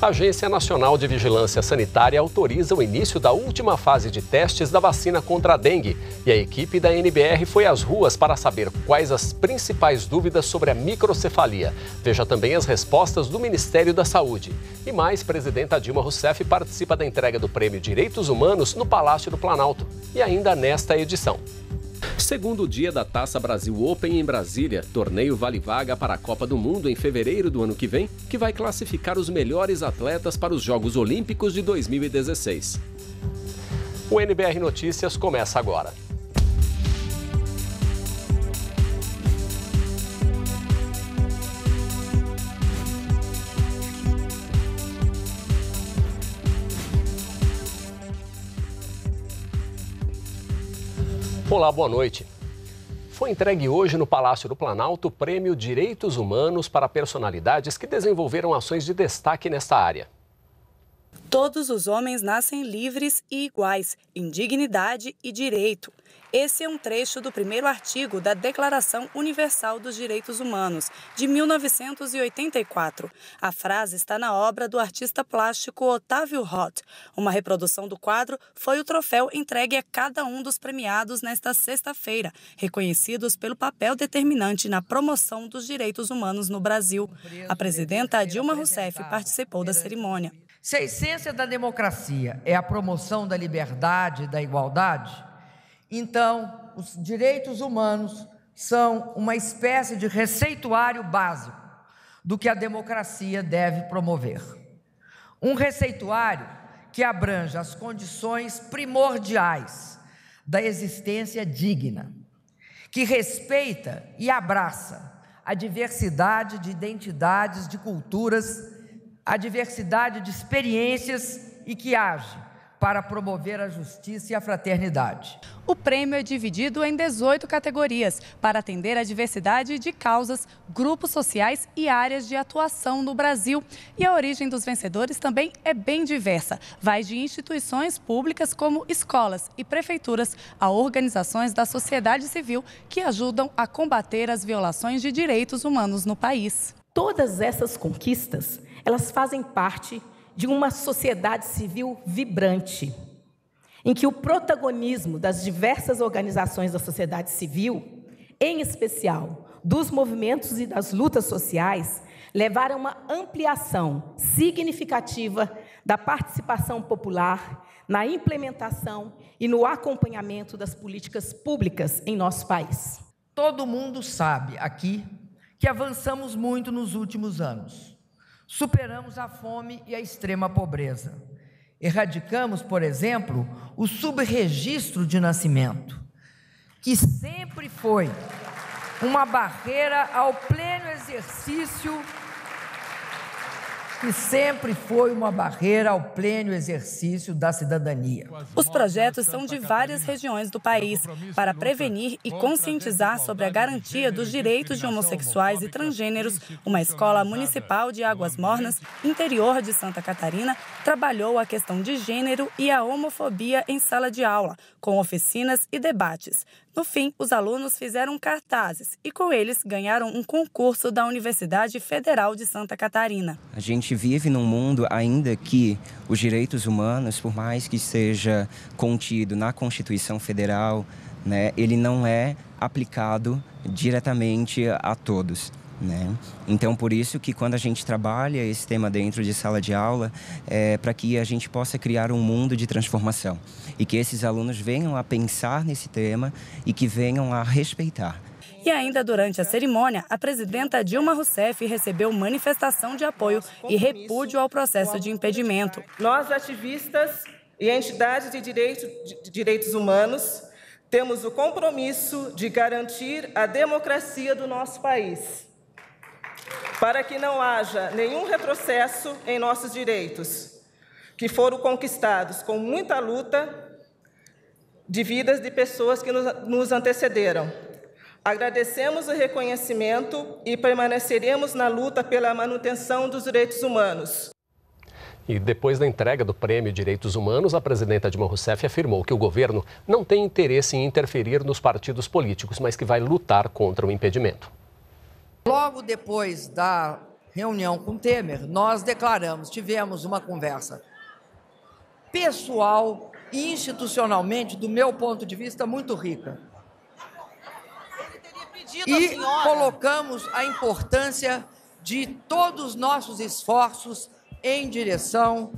A Agência Nacional de Vigilância Sanitária autoriza o início da última fase de testes da vacina contra a dengue. E a equipe da NBR foi às ruas para saber quais as principais dúvidas sobre a microcefalia. Veja também as respostas do Ministério da Saúde. E mais, presidenta Dilma Rousseff participa da entrega do Prêmio Direitos Humanos no Palácio do Planalto. E ainda nesta edição. Segundo dia da Taça Brasil Open em Brasília, torneio vale vaga para a Copa do Mundo em fevereiro do ano que vem, que vai classificar os melhores atletas para os Jogos Olímpicos de 2016. O NBR Notícias começa agora. Olá, boa noite. Foi entregue hoje no Palácio do Planalto o Prêmio Direitos Humanos para personalidades que desenvolveram ações de destaque nesta área. Todos os homens nascem livres e iguais, em dignidade e direito. Esse é um trecho do primeiro artigo da Declaração Universal dos Direitos Humanos, de 1984. A frase está na obra do artista plástico Otávio Roth. Uma reprodução do quadro foi o troféu entregue a cada um dos premiados nesta sexta-feira, reconhecidos pelo papel determinante na promoção dos direitos humanos no Brasil. A presidenta Dilma Rousseff participou da cerimônia. Se a essência da democracia é a promoção da liberdade e da igualdade, então, os direitos humanos são uma espécie de receituário básico do que a democracia deve promover. Um receituário que abrange as condições primordiais da existência digna, que respeita e abraça a diversidade de identidades, de culturas, a diversidade de experiências e que age para promover a justiça e a fraternidade. O prêmio é dividido em 18 categorias para atender a diversidade de causas, grupos sociais e áreas de atuação no Brasil. E a origem dos vencedores também é bem diversa. Vai de instituições públicas como escolas e prefeituras a organizações da sociedade civil que ajudam a combater as violações de direitos humanos no país. Todas essas conquistas, elas fazem parte de uma sociedade civil vibrante, em que o protagonismo das diversas organizações da sociedade civil, em especial dos movimentos e das lutas sociais, levaram a uma ampliação significativa da participação popular na implementação e no acompanhamento das políticas públicas em nosso país. Todo mundo sabe aqui que avançamos muito nos últimos anos. Superamos a fome e a extrema pobreza. Erradicamos, por exemplo, o subregistro de nascimento, que sempre foi uma barreira ao pleno exercício que sempre foi uma barreira ao pleno exercício da cidadania. Os projetos são de várias regiões do país para prevenir e conscientizar sobre a garantia dos direitos de homossexuais e transgêneros. Uma escola municipal de Águas Mornas, interior de Santa Catarina, trabalhou a questão de gênero e a homofobia em sala de aula, com oficinas e debates. No fim, os alunos fizeram cartazes e com eles ganharam um concurso da Universidade Federal de Santa Catarina. A gente vive num mundo ainda que os direitos humanos, por mais que seja contido na Constituição Federal, né, ele não é aplicado diretamente a todos. Né? Então, por isso que quando a gente trabalha esse tema dentro de sala de aula, é para que a gente possa criar um mundo de transformação e que esses alunos venham a pensar nesse tema e que venham a respeitar. E ainda durante a cerimônia, a presidenta Dilma Rousseff recebeu manifestação de apoio e repúdio ao processo de impedimento. Nós, ativistas e entidades de, direito, de direitos humanos, temos o compromisso de garantir a democracia do nosso país para que não haja nenhum retrocesso em nossos direitos, que foram conquistados com muita luta de vidas de pessoas que nos antecederam. Agradecemos o reconhecimento e permaneceremos na luta pela manutenção dos direitos humanos. E depois da entrega do Prêmio Direitos Humanos, a presidenta Dilma Rousseff afirmou que o governo não tem interesse em interferir nos partidos políticos, mas que vai lutar contra o impedimento. Logo depois da reunião com Temer, nós declaramos, tivemos uma conversa pessoal e institucionalmente, do meu ponto de vista, muito rica. E colocamos a importância de todos os nossos esforços em direção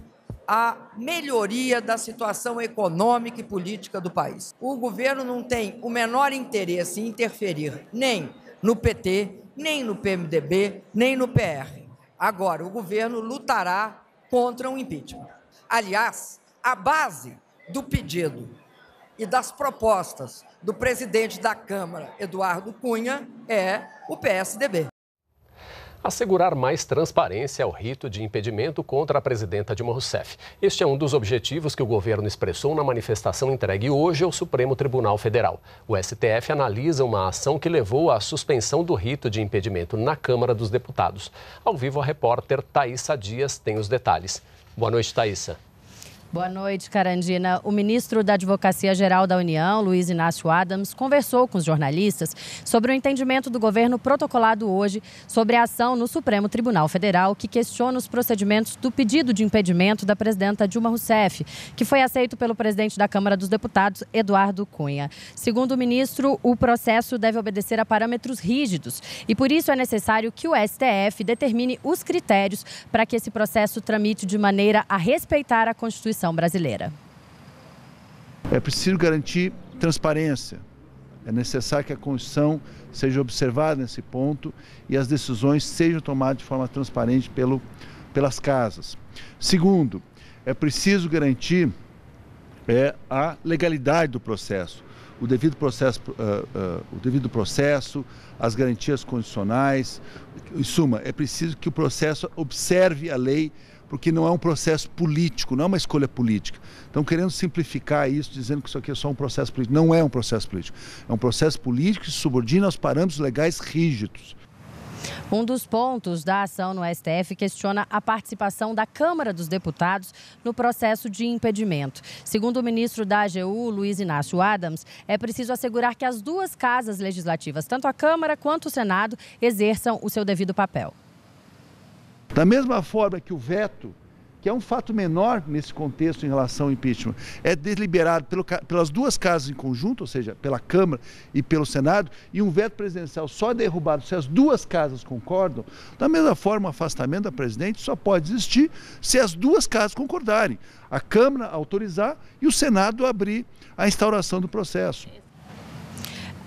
à melhoria da situação econômica e política do país. O governo não tem o menor interesse em interferir nem no PT, nem no PMDB, nem no PR. Agora, o governo lutará contra o impeachment. Aliás, a base do pedido e das propostas do presidente da Câmara, Eduardo Cunha, é o PSDB assegurar mais transparência ao rito de impedimento contra a presidenta Dilma Rousseff. Este é um dos objetivos que o governo expressou na manifestação entregue hoje ao Supremo Tribunal Federal. O STF analisa uma ação que levou à suspensão do rito de impedimento na Câmara dos Deputados. Ao vivo, a repórter Thaisa Dias tem os detalhes. Boa noite, Thaisa. Boa noite, Carandina. O ministro da Advocacia Geral da União, Luiz Inácio Adams, conversou com os jornalistas sobre o entendimento do governo protocolado hoje sobre a ação no Supremo Tribunal Federal que questiona os procedimentos do pedido de impedimento da presidenta Dilma Rousseff, que foi aceito pelo presidente da Câmara dos Deputados, Eduardo Cunha. Segundo o ministro, o processo deve obedecer a parâmetros rígidos e por isso é necessário que o STF determine os critérios para que esse processo tramite de maneira a respeitar a Constituição brasileira. É preciso garantir transparência. É necessário que a Constituição seja observada nesse ponto e as decisões sejam tomadas de forma transparente pelo, pelas casas. Segundo, é preciso garantir é, a legalidade do processo, o devido processo, uh, uh, o devido processo, as garantias condicionais. Em suma, é preciso que o processo observe a lei porque não é um processo político, não é uma escolha política. Estão querendo simplificar isso, dizendo que isso aqui é só um processo político. Não é um processo político. É um processo político que se subordina aos parâmetros legais rígidos. Um dos pontos da ação no STF questiona a participação da Câmara dos Deputados no processo de impedimento. Segundo o ministro da AGU, Luiz Inácio Adams, é preciso assegurar que as duas casas legislativas, tanto a Câmara quanto o Senado, exerçam o seu devido papel. Da mesma forma que o veto, que é um fato menor nesse contexto em relação ao impeachment, é deliberado pelo, pelas duas casas em conjunto, ou seja, pela Câmara e pelo Senado, e um veto presidencial só é derrubado se as duas casas concordam, da mesma forma, o afastamento da presidente só pode existir se as duas casas concordarem. A Câmara autorizar e o Senado abrir a instauração do processo.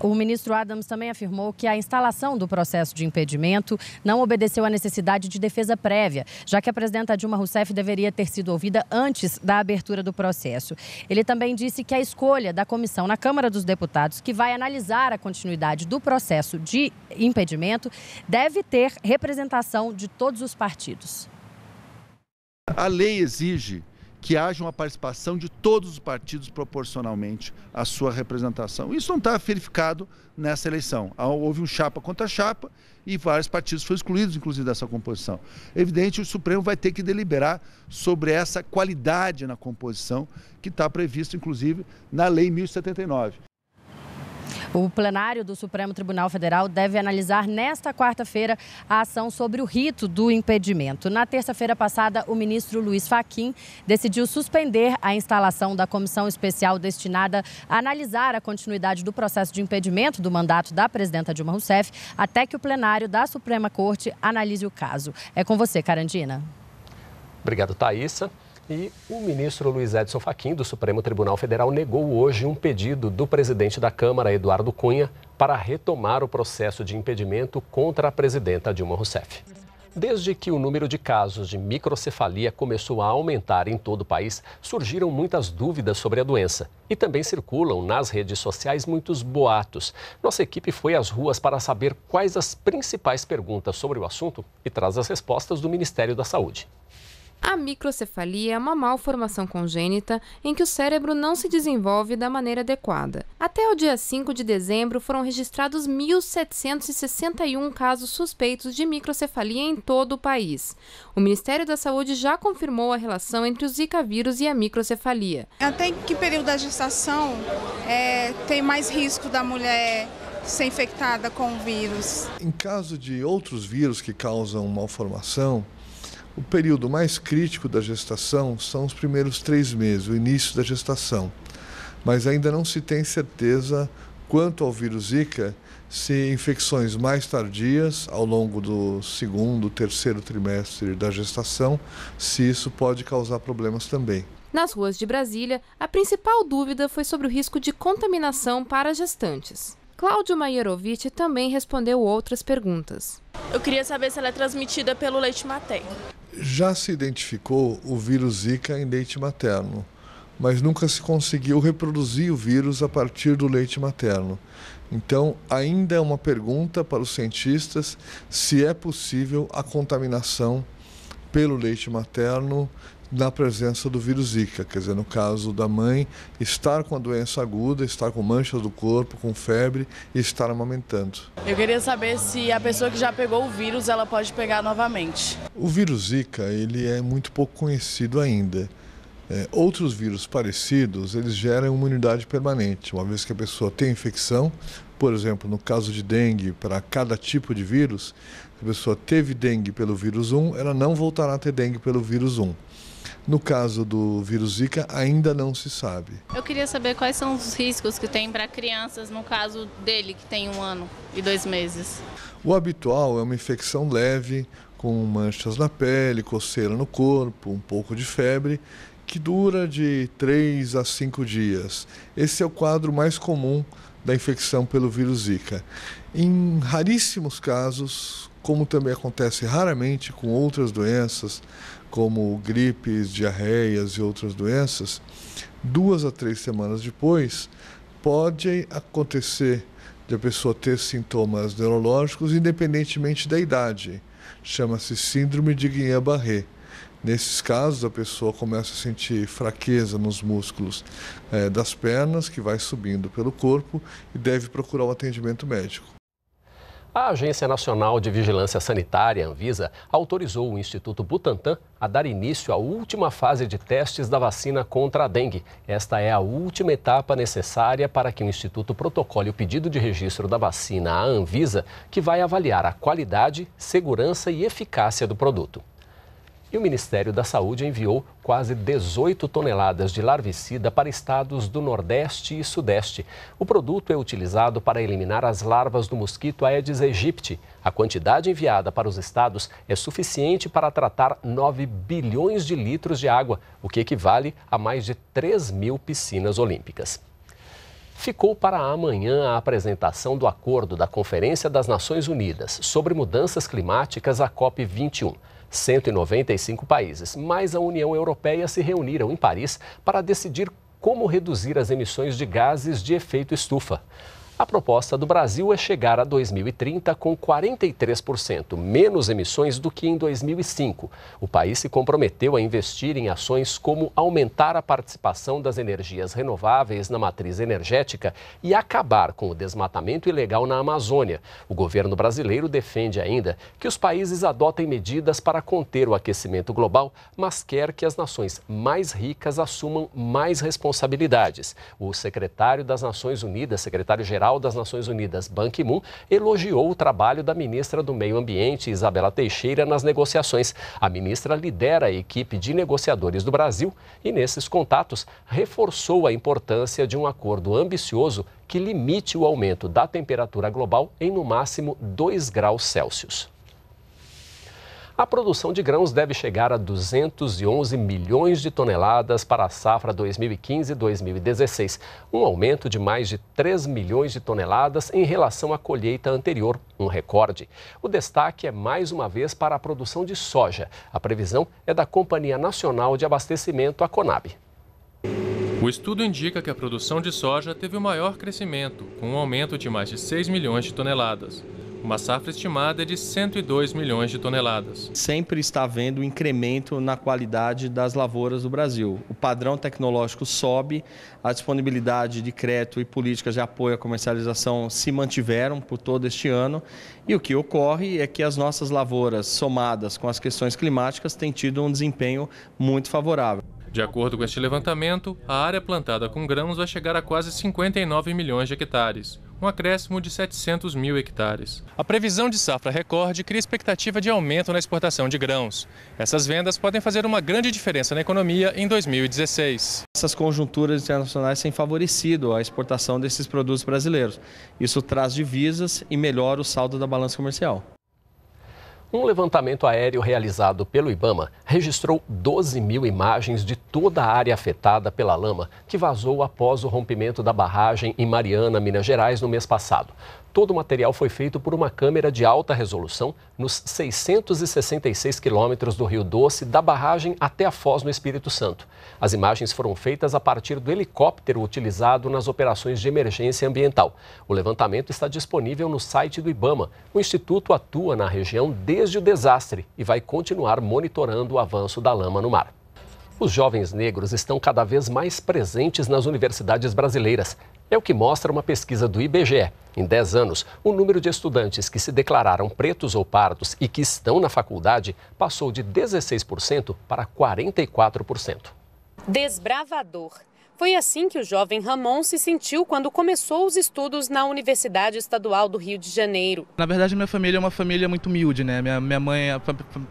O ministro Adams também afirmou que a instalação do processo de impedimento não obedeceu à necessidade de defesa prévia, já que a presidenta Dilma Rousseff deveria ter sido ouvida antes da abertura do processo. Ele também disse que a escolha da comissão na Câmara dos Deputados, que vai analisar a continuidade do processo de impedimento, deve ter representação de todos os partidos. A lei exige que haja uma participação de todos os partidos proporcionalmente à sua representação. Isso não está verificado nessa eleição. Houve um chapa contra chapa e vários partidos foram excluídos, inclusive, dessa composição. É evidente, o Supremo vai ter que deliberar sobre essa qualidade na composição que está prevista, inclusive, na Lei 1079. O plenário do Supremo Tribunal Federal deve analisar nesta quarta-feira a ação sobre o rito do impedimento. Na terça-feira passada, o ministro Luiz Faquim decidiu suspender a instalação da comissão especial destinada a analisar a continuidade do processo de impedimento do mandato da presidenta Dilma Rousseff até que o plenário da Suprema Corte analise o caso. É com você, Carandina. Obrigado, Thaisa. E o ministro Luiz Edson Fachin, do Supremo Tribunal Federal, negou hoje um pedido do presidente da Câmara, Eduardo Cunha, para retomar o processo de impedimento contra a presidenta Dilma Rousseff. Desde que o número de casos de microcefalia começou a aumentar em todo o país, surgiram muitas dúvidas sobre a doença. E também circulam nas redes sociais muitos boatos. Nossa equipe foi às ruas para saber quais as principais perguntas sobre o assunto e traz as respostas do Ministério da Saúde. A microcefalia é uma malformação congênita em que o cérebro não se desenvolve da maneira adequada. Até o dia 5 de dezembro foram registrados 1.761 casos suspeitos de microcefalia em todo o país. O Ministério da Saúde já confirmou a relação entre o Zika vírus e a microcefalia. Até que período da gestação é, tem mais risco da mulher ser infectada com o vírus? Em caso de outros vírus que causam malformação, o período mais crítico da gestação são os primeiros três meses, o início da gestação. Mas ainda não se tem certeza quanto ao vírus Zika, se infecções mais tardias, ao longo do segundo, terceiro trimestre da gestação, se isso pode causar problemas também. Nas ruas de Brasília, a principal dúvida foi sobre o risco de contaminação para gestantes. Cláudio Maierovitch também respondeu outras perguntas. Eu queria saber se ela é transmitida pelo leite materno. Já se identificou o vírus Zika em leite materno, mas nunca se conseguiu reproduzir o vírus a partir do leite materno. Então, ainda é uma pergunta para os cientistas se é possível a contaminação pelo leite materno na presença do vírus Zika, quer dizer, no caso da mãe estar com a doença aguda, estar com manchas do corpo, com febre e estar amamentando. Eu queria saber se a pessoa que já pegou o vírus, ela pode pegar novamente. O vírus Zika, ele é muito pouco conhecido ainda. É, outros vírus parecidos, eles geram imunidade permanente, uma vez que a pessoa tem infecção, por exemplo, no caso de dengue, para cada tipo de vírus, se a pessoa teve dengue pelo vírus 1, ela não voltará a ter dengue pelo vírus 1. No caso do vírus Zika, ainda não se sabe. Eu queria saber quais são os riscos que tem para crianças no caso dele, que tem um ano e dois meses. O habitual é uma infecção leve, com manchas na pele, coceira no corpo, um pouco de febre, que dura de 3 a 5 dias. Esse é o quadro mais comum da infecção pelo vírus Zika. Em raríssimos casos, como também acontece raramente com outras doenças, como gripes, diarreias e outras doenças, duas a três semanas depois, pode acontecer de a pessoa ter sintomas neurológicos independentemente da idade. Chama-se Síndrome de Guillain-Barré. Nesses casos, a pessoa começa a sentir fraqueza nos músculos é, das pernas, que vai subindo pelo corpo e deve procurar o um atendimento médico. A Agência Nacional de Vigilância Sanitária, Anvisa, autorizou o Instituto Butantan a dar início à última fase de testes da vacina contra a dengue. Esta é a última etapa necessária para que o Instituto protocole o pedido de registro da vacina à Anvisa, que vai avaliar a qualidade, segurança e eficácia do produto. E o Ministério da Saúde enviou quase 18 toneladas de larvicida para estados do Nordeste e Sudeste. O produto é utilizado para eliminar as larvas do mosquito Aedes aegypti. A quantidade enviada para os estados é suficiente para tratar 9 bilhões de litros de água, o que equivale a mais de 3 mil piscinas olímpicas ficou para amanhã a apresentação do acordo da Conferência das Nações Unidas sobre Mudanças Climáticas, a COP21. 195 países, mais a União Europeia se reuniram em Paris para decidir como reduzir as emissões de gases de efeito estufa. A proposta do Brasil é chegar a 2030 com 43% menos emissões do que em 2005. O país se comprometeu a investir em ações como aumentar a participação das energias renováveis na matriz energética e acabar com o desmatamento ilegal na Amazônia. O governo brasileiro defende ainda que os países adotem medidas para conter o aquecimento global, mas quer que as nações mais ricas assumam mais responsabilidades. O secretário das Nações Unidas, secretário-geral Geral das Nações Unidas, Ban Ki-moon, elogiou o trabalho da ministra do Meio Ambiente, Isabela Teixeira, nas negociações. A ministra lidera a equipe de negociadores do Brasil e, nesses contatos, reforçou a importância de um acordo ambicioso que limite o aumento da temperatura global em no máximo 2 graus Celsius. A produção de grãos deve chegar a 211 milhões de toneladas para a safra 2015-2016, um aumento de mais de 3 milhões de toneladas em relação à colheita anterior, um recorde. O destaque é mais uma vez para a produção de soja. A previsão é da Companhia Nacional de Abastecimento, a Conab. O estudo indica que a produção de soja teve o maior crescimento, com um aumento de mais de 6 milhões de toneladas. Uma safra estimada é de 102 milhões de toneladas. Sempre está havendo um incremento na qualidade das lavouras do Brasil. O padrão tecnológico sobe, a disponibilidade de crédito e políticas de apoio à comercialização se mantiveram por todo este ano. E o que ocorre é que as nossas lavouras, somadas com as questões climáticas, têm tido um desempenho muito favorável. De acordo com este levantamento, a área plantada com grãos vai chegar a quase 59 milhões de hectares, um acréscimo de 700 mil hectares. A previsão de safra recorde cria expectativa de aumento na exportação de grãos. Essas vendas podem fazer uma grande diferença na economia em 2016. Essas conjunturas internacionais têm favorecido a exportação desses produtos brasileiros. Isso traz divisas e melhora o saldo da balança comercial. Um levantamento aéreo realizado pelo Ibama registrou 12 mil imagens de toda a área afetada pela lama que vazou após o rompimento da barragem em Mariana, Minas Gerais, no mês passado. Todo o material foi feito por uma câmera de alta resolução nos 666 quilômetros do Rio Doce, da barragem até a Foz, no Espírito Santo. As imagens foram feitas a partir do helicóptero utilizado nas operações de emergência ambiental. O levantamento está disponível no site do IBAMA. O Instituto atua na região desde o desastre e vai continuar monitorando o avanço da lama no mar. Os jovens negros estão cada vez mais presentes nas universidades brasileiras. É o que mostra uma pesquisa do IBGE. Em 10 anos, o número de estudantes que se declararam pretos ou pardos e que estão na faculdade passou de 16% para 44%. Desbravador. Foi assim que o jovem Ramon se sentiu quando começou os estudos na Universidade Estadual do Rio de Janeiro. Na verdade, minha família é uma família muito humilde, né? Minha, minha mãe, é,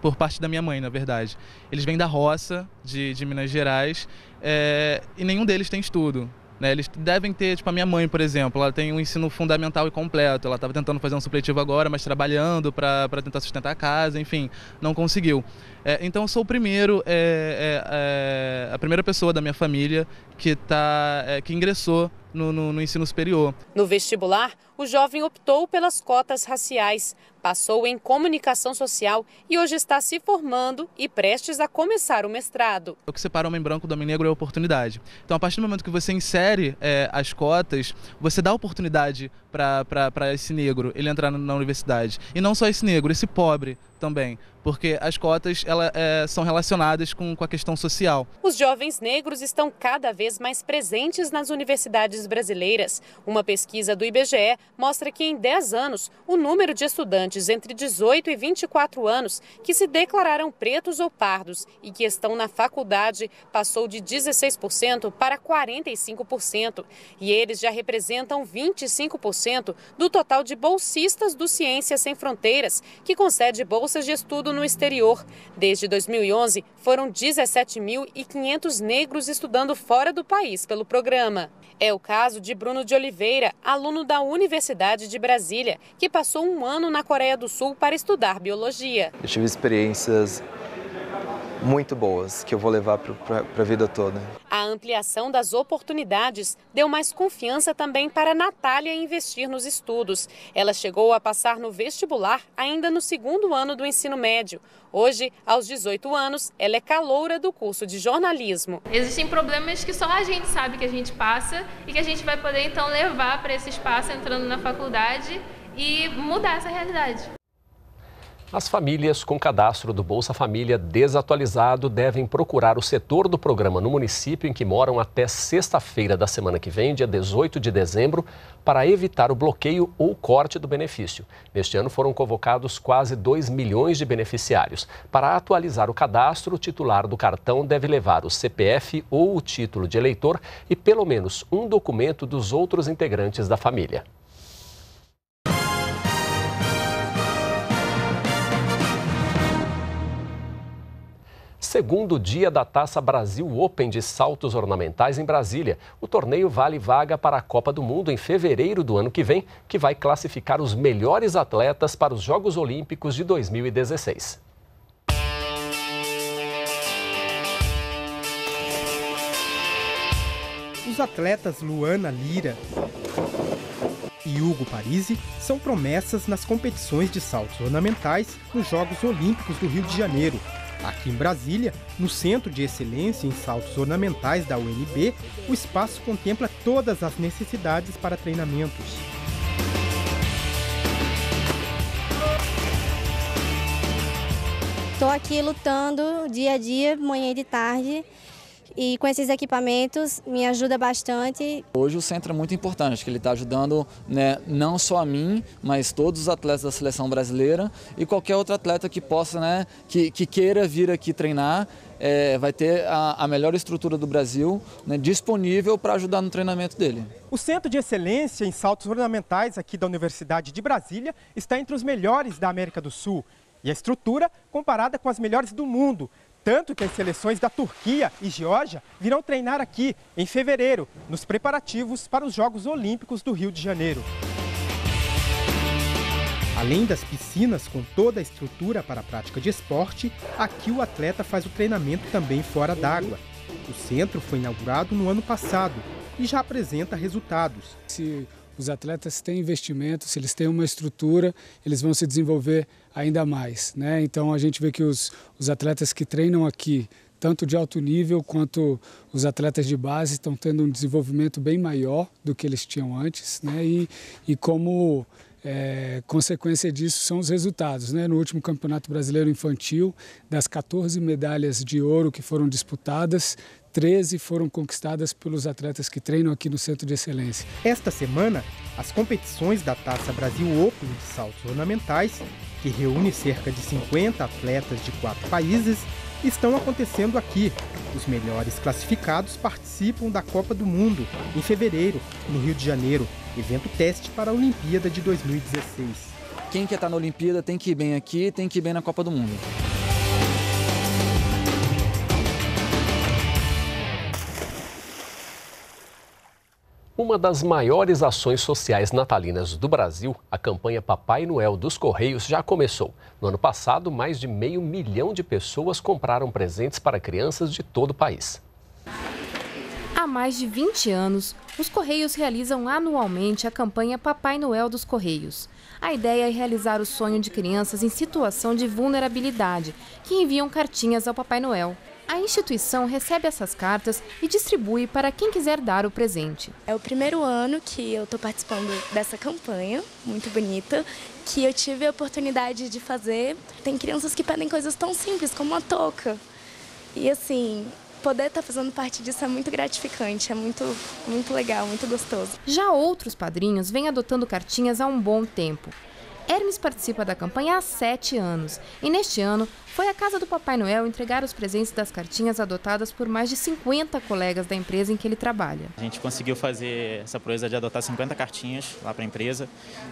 por parte da minha mãe, na verdade. Eles vêm da roça, de, de Minas Gerais, é, e nenhum deles tem estudo. Né? Eles devem ter, tipo, a minha mãe, por exemplo, ela tem um ensino fundamental e completo. Ela estava tentando fazer um supletivo agora, mas trabalhando para tentar sustentar a casa, enfim, não conseguiu. É, então, eu sou o primeiro, é, é, é a primeira pessoa da minha família que, tá, é, que ingressou no, no, no ensino superior. No vestibular, o jovem optou pelas cotas raciais, Passou em comunicação social e hoje está se formando e prestes a começar o mestrado. O que separa o homem branco do homem negro é a oportunidade. Então, a partir do momento que você insere é, as cotas, você dá oportunidade para esse negro ele entrar na universidade. E não só esse negro, esse pobre também, porque as cotas ela, é, são relacionadas com, com a questão social. Os jovens negros estão cada vez mais presentes nas universidades brasileiras. Uma pesquisa do IBGE mostra que em 10 anos o número de estudantes entre 18 e 24 anos que se declararam pretos ou pardos e que estão na faculdade passou de 16% para 45%. E eles já representam 25% do total de bolsistas do Ciências Sem Fronteiras, que concede bolsas de estudo no exterior. Desde 2011, foram 17.500 negros estudando fora do país pelo programa. É o caso de Bruno de Oliveira, aluno da Universidade de Brasília, que passou um ano na Coreia do Sul para estudar biologia. Eu tive experiências muito boas que eu vou levar para a vida toda. A ampliação das oportunidades deu mais confiança também para Natália investir nos estudos. Ela chegou a passar no vestibular ainda no segundo ano do ensino médio. Hoje, aos 18 anos, ela é caloura do curso de jornalismo. Existem problemas que só a gente sabe que a gente passa e que a gente vai poder então levar para esse espaço entrando na faculdade e mudar essa realidade. As famílias com cadastro do Bolsa Família desatualizado devem procurar o setor do programa no município em que moram até sexta-feira da semana que vem, dia 18 de dezembro, para evitar o bloqueio ou corte do benefício. Neste ano foram convocados quase 2 milhões de beneficiários. Para atualizar o cadastro, o titular do cartão deve levar o CPF ou o título de eleitor e pelo menos um documento dos outros integrantes da família. segundo dia da Taça Brasil Open de saltos ornamentais em Brasília. O torneio vale vaga para a Copa do Mundo em fevereiro do ano que vem, que vai classificar os melhores atletas para os Jogos Olímpicos de 2016. Os atletas Luana Lira e Hugo Parisi são promessas nas competições de saltos ornamentais nos Jogos Olímpicos do Rio de Janeiro, Aqui em Brasília, no Centro de Excelência em Saltos Ornamentais da UNB, o espaço contempla todas as necessidades para treinamentos. Estou aqui lutando dia a dia, manhã e de tarde, e com esses equipamentos me ajuda bastante. Hoje o centro é muito importante, que ele está ajudando né, não só a mim, mas todos os atletas da seleção brasileira e qualquer outro atleta que possa, né, que, que queira vir aqui treinar, é, vai ter a, a, melhor estrutura do Brasil né, disponível para ajudar no treinamento dele. O Centro de Excelência em Saltos Ornamentais aqui da Universidade de Brasília está entre os melhores da América do Sul. E a estrutura comparada com as melhores do mundo, tanto que as seleções da Turquia e Geórgia virão treinar aqui em fevereiro, nos preparativos para os Jogos Olímpicos do Rio de Janeiro. Além das piscinas com toda a estrutura para a prática de esporte, aqui o atleta faz o treinamento também fora d'água. O centro foi inaugurado no ano passado e já apresenta resultados. Se os atletas têm investimento, se eles têm uma estrutura, eles vão se desenvolver ainda mais. Né? Então a gente vê que os, os atletas que treinam aqui, tanto de alto nível quanto os atletas de base, estão tendo um desenvolvimento bem maior do que eles tinham antes. Né? E, e como é, consequência disso são os resultados. Né? No último Campeonato Brasileiro Infantil, das 14 medalhas de ouro que foram disputadas, 13 foram conquistadas pelos atletas que treinam aqui no Centro de Excelência. Esta semana, as competições da Taça Brasil Open de saltos ornamentais que reúne cerca de 50 atletas de quatro países, estão acontecendo aqui. Os melhores classificados participam da Copa do Mundo em fevereiro, no Rio de Janeiro, evento teste para a Olimpíada de 2016. Quem quer estar tá na Olimpíada tem que ir bem aqui, tem que ir bem na Copa do Mundo. uma das maiores ações sociais natalinas do Brasil, a campanha Papai Noel dos Correios já começou. No ano passado, mais de meio milhão de pessoas compraram presentes para crianças de todo o país. Há mais de 20 anos, os Correios realizam anualmente a campanha Papai Noel dos Correios. A ideia é realizar o sonho de crianças em situação de vulnerabilidade, que enviam cartinhas ao Papai Noel. A instituição recebe essas cartas e distribui para quem quiser dar o presente. É o primeiro ano que eu estou participando dessa campanha, muito bonita, que eu tive a oportunidade de fazer. Tem crianças que pedem coisas tão simples como uma touca. E assim, poder estar tá fazendo parte disso é muito gratificante, é muito, muito legal, muito gostoso. Já outros padrinhos vêm adotando cartinhas há um bom tempo. Hermes participa da campanha há sete anos e neste ano foi à casa do Papai Noel entregar os presentes das cartinhas adotadas por mais de 50 colegas da empresa em que ele trabalha. A gente conseguiu fazer essa proeza de adotar 50 cartinhas lá para a empresa,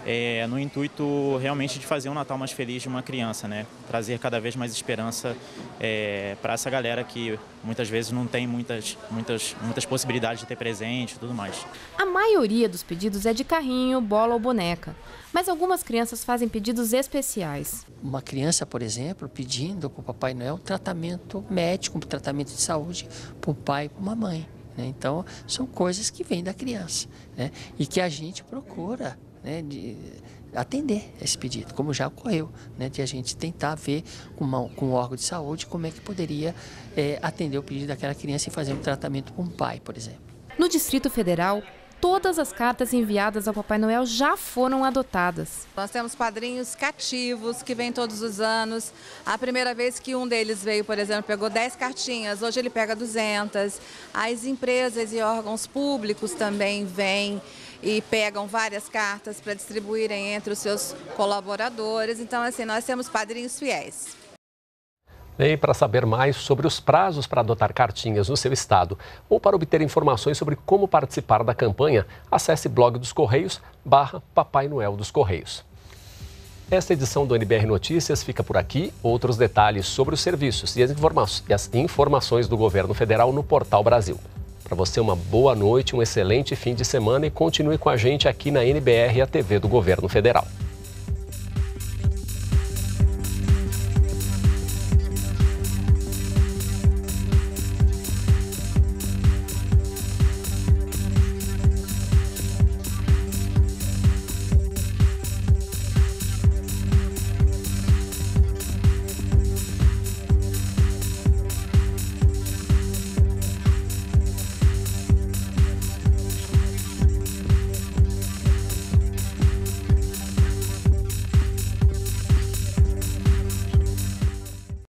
é, no intuito realmente de fazer um Natal mais feliz de uma criança, né? trazer cada vez mais esperança é, para essa galera que muitas vezes não tem muitas, muitas, muitas possibilidades de ter presente e tudo mais. A maioria dos pedidos é de carrinho, bola ou boneca, mas algumas crianças fazem pedidos especiais. Uma criança, por exemplo, pedindo para o Papai Noel tratamento médico, um tratamento de saúde para o pai e para uma mãe. Né? Então, são coisas que vêm da criança né? e que a gente procura né? de atender esse pedido, como já ocorreu, né, de a gente tentar ver com, uma, com um órgão de saúde como é que poderia é, atender o pedido daquela criança e fazer um tratamento com o pai, por exemplo. No Distrito Federal, todas as cartas enviadas ao Papai Noel já foram adotadas. Nós temos padrinhos cativos que vêm todos os anos. A primeira vez que um deles veio, por exemplo, pegou 10 cartinhas, hoje ele pega 200. As empresas e órgãos públicos também vêm e pegam várias cartas para distribuírem entre os seus colaboradores. Então, assim, nós temos padrinhos fiéis. E para saber mais sobre os prazos para adotar cartinhas no seu estado ou para obter informações sobre como participar da campanha, acesse blog dos Correios barra Papai Noel dos Correios. Esta edição do NBR Notícias fica por aqui. Outros detalhes sobre os serviços e as, informações do governo federal no Portal Brasil. Para você, uma boa noite, um excelente fim de semana e continue com a gente aqui na NBR, a TV do Governo Federal.